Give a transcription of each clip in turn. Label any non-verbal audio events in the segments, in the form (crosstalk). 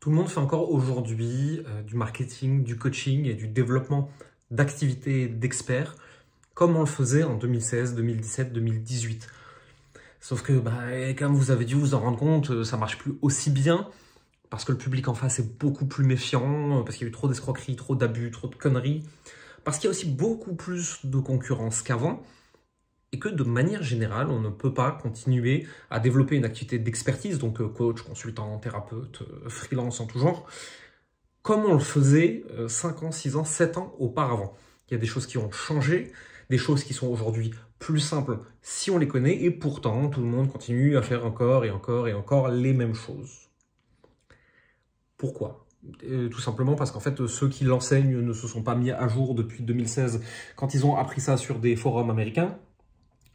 Tout le monde fait encore aujourd'hui euh, du marketing, du coaching et du développement d'activités d'experts, comme on le faisait en 2016, 2017, 2018. Sauf que, bah, comme vous avez dû vous en rendre compte, euh, ça marche plus aussi bien parce que le public en face est beaucoup plus méfiant, euh, parce qu'il y a eu trop d'escroqueries, trop d'abus, trop de conneries, parce qu'il y a aussi beaucoup plus de concurrence qu'avant et que de manière générale, on ne peut pas continuer à développer une activité d'expertise, donc euh, coach, consultant, thérapeute, euh, freelance en tout genre, comme on le faisait 5 euh, ans, 6 ans, 7 ans auparavant. Il y a des choses qui ont changé, des choses qui sont aujourd'hui plus simples si on les connaît, et pourtant tout le monde continue à faire encore et encore et encore les mêmes choses. Pourquoi tout simplement parce qu'en fait ceux qui l'enseignent ne se sont pas mis à jour depuis 2016 quand ils ont appris ça sur des forums américains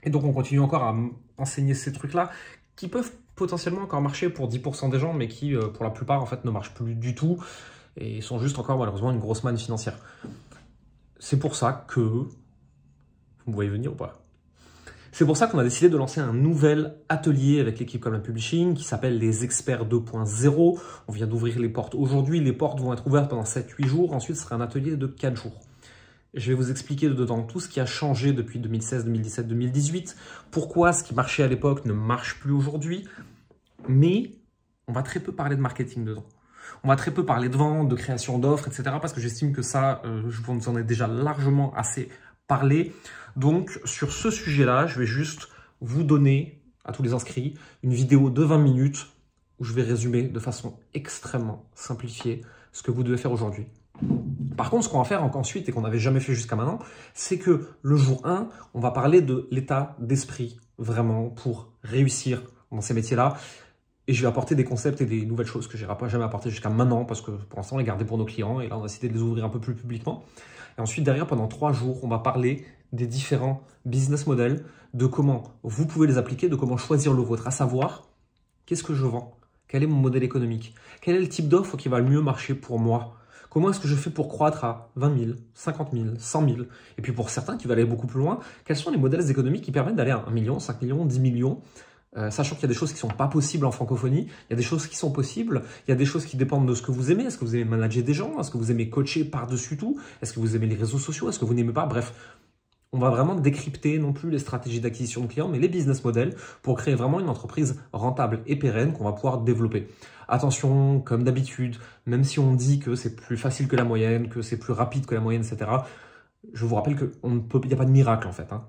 et donc on continue encore à enseigner ces trucs-là qui peuvent potentiellement encore marcher pour 10% des gens, mais qui euh, pour la plupart en fait ne marchent plus du tout et sont juste encore malheureusement une grosse manne financière. C'est pour ça que... Vous me voyez venir ou pas c'est pour ça qu'on a décidé de lancer un nouvel atelier avec l'équipe Common Publishing qui s'appelle les experts 2.0. On vient d'ouvrir les portes aujourd'hui. Les portes vont être ouvertes pendant 7-8 jours. Ensuite, ce sera un atelier de 4 jours. Je vais vous expliquer dedans tout ce qui a changé depuis 2016, 2017, 2018, pourquoi ce qui marchait à l'époque ne marche plus aujourd'hui, mais on va très peu parler de marketing dedans. On va très peu parler de vente, de création d'offres, etc. Parce que j'estime que ça, euh, vous en ai déjà largement assez parlé. Donc sur ce sujet-là, je vais juste vous donner à tous les inscrits une vidéo de 20 minutes où je vais résumer de façon extrêmement simplifiée ce que vous devez faire aujourd'hui par contre, ce qu'on va faire ensuite et qu'on n'avait jamais fait jusqu'à maintenant, c'est que le jour 1, on va parler de l'état d'esprit vraiment pour réussir dans ces métiers-là. Et je vais apporter des concepts et des nouvelles choses que je n'ai jamais apporté jusqu'à maintenant parce que pour l'instant, on les gardait pour nos clients et là, on a décidé de les ouvrir un peu plus publiquement. Et ensuite, derrière, pendant trois jours, on va parler des différents business models, de comment vous pouvez les appliquer, de comment choisir le vôtre, à savoir qu'est-ce que je vends, quel est mon modèle économique, quel est le type d'offre qui va le mieux marcher pour moi, Comment est-ce que je fais pour croître à 20 000, 50 000, 100 000 Et puis pour certains qui veulent aller beaucoup plus loin, quels sont les modèles économiques qui permettent d'aller à 1 million, 5 millions, 10 millions euh, sachant qu'il y a des choses qui ne sont pas possibles en francophonie, il y a des choses qui sont possibles, il y a des choses qui dépendent de ce que vous aimez. Est-ce que vous aimez manager des gens Est-ce que vous aimez coacher par-dessus tout Est-ce que vous aimez les réseaux sociaux Est-ce que vous n'aimez pas Bref, on va vraiment décrypter non plus les stratégies d'acquisition de clients, mais les business models pour créer vraiment une entreprise rentable et pérenne qu'on va pouvoir développer. Attention, comme d'habitude, même si on dit que c'est plus facile que la moyenne, que c'est plus rapide que la moyenne, etc., je vous rappelle qu'il n'y a pas de miracle en fait. Hein.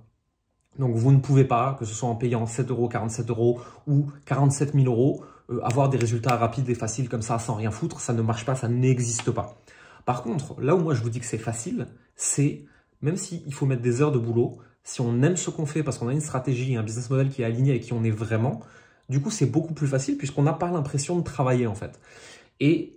Donc vous ne pouvez pas, que ce soit en payant 7 euros, 47 euros ou 47 000 euros, euh, avoir des résultats rapides et faciles comme ça sans rien foutre. Ça ne marche pas, ça n'existe pas. Par contre, là où moi je vous dis que c'est facile, c'est même s'il faut mettre des heures de boulot, si on aime ce qu'on fait parce qu'on a une stratégie un business model qui est aligné et qui on est vraiment, du coup, c'est beaucoup plus facile puisqu'on n'a pas l'impression de travailler en fait. Et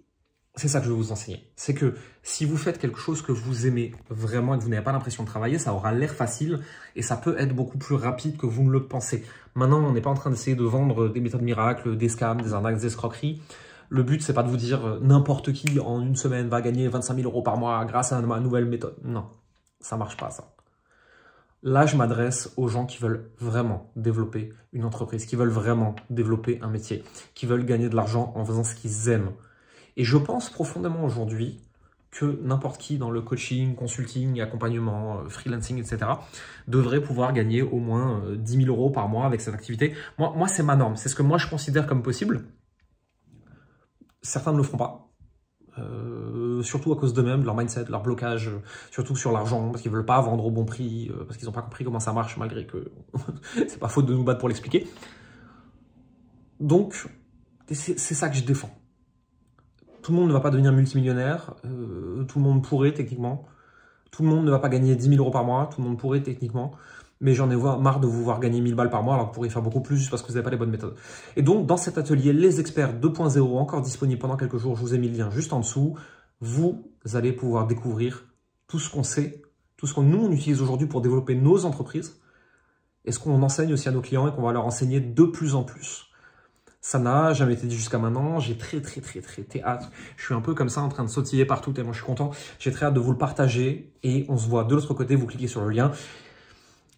c'est ça que je vais vous enseigner. C'est que si vous faites quelque chose que vous aimez vraiment et que vous n'avez pas l'impression de travailler, ça aura l'air facile et ça peut être beaucoup plus rapide que vous ne le pensez. Maintenant, on n'est pas en train d'essayer de vendre des méthodes miracles, des scams, des arnaques, des escroqueries. Le but, c'est pas de vous dire euh, n'importe qui en une semaine va gagner 25 000 euros par mois grâce à ma nouvelle méthode. Non, ça marche pas, ça. Là, je m'adresse aux gens qui veulent vraiment développer une entreprise, qui veulent vraiment développer un métier, qui veulent gagner de l'argent en faisant ce qu'ils aiment. Et je pense profondément aujourd'hui que n'importe qui dans le coaching, consulting, accompagnement, euh, freelancing, etc., devrait pouvoir gagner au moins 10 euh, 000 euros par mois avec cette activité. Moi, moi c'est ma norme, c'est ce que moi je considère comme possible. Certains ne le feront pas. Euh, surtout à cause d'eux-mêmes, de leur mindset, de leur blocage, euh, surtout sur l'argent, parce qu'ils veulent pas vendre au bon prix, euh, parce qu'ils n'ont pas compris comment ça marche, malgré que (laughs) c'est pas faute de nous battre pour l'expliquer. Donc, c'est ça que je défends. Tout le monde ne va pas devenir multimillionnaire, euh, tout le monde pourrait techniquement, tout le monde ne va pas gagner 10 000 euros par mois, tout le monde pourrait techniquement, mais j'en ai marre de vous voir gagner 1000 balles par mois, alors vous pourriez faire beaucoup plus juste parce que vous n'avez pas les bonnes méthodes. Et donc, dans cet atelier, les experts 2.0 encore disponible pendant quelques jours, je vous ai mis le lien juste en dessous vous allez pouvoir découvrir tout ce qu'on sait, tout ce qu'on nous on utilise aujourd'hui pour développer nos entreprises, et ce qu'on enseigne aussi à nos clients et qu'on va leur enseigner de plus en plus. Ça n'a jamais été dit jusqu'à maintenant. J'ai très, très, très, très, très hâte. Je suis un peu comme ça en train de sautiller partout tellement je suis content. J'ai très hâte de vous le partager et on se voit de l'autre côté. Vous cliquez sur le lien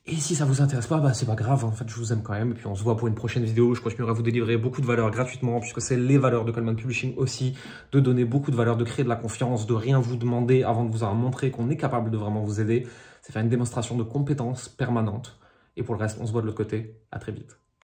et si ça vous intéresse pas, bah c'est pas grave, hein. en fait je vous aime quand même. Et puis on se voit pour une prochaine vidéo, je continuerai à vous délivrer beaucoup de valeurs gratuitement, puisque c'est les valeurs de Coleman Publishing aussi, de donner beaucoup de valeurs, de créer de la confiance, de rien vous demander avant de vous avoir montré qu'on est capable de vraiment vous aider. C'est faire une démonstration de compétence permanente. Et pour le reste, on se voit de l'autre côté. À très vite.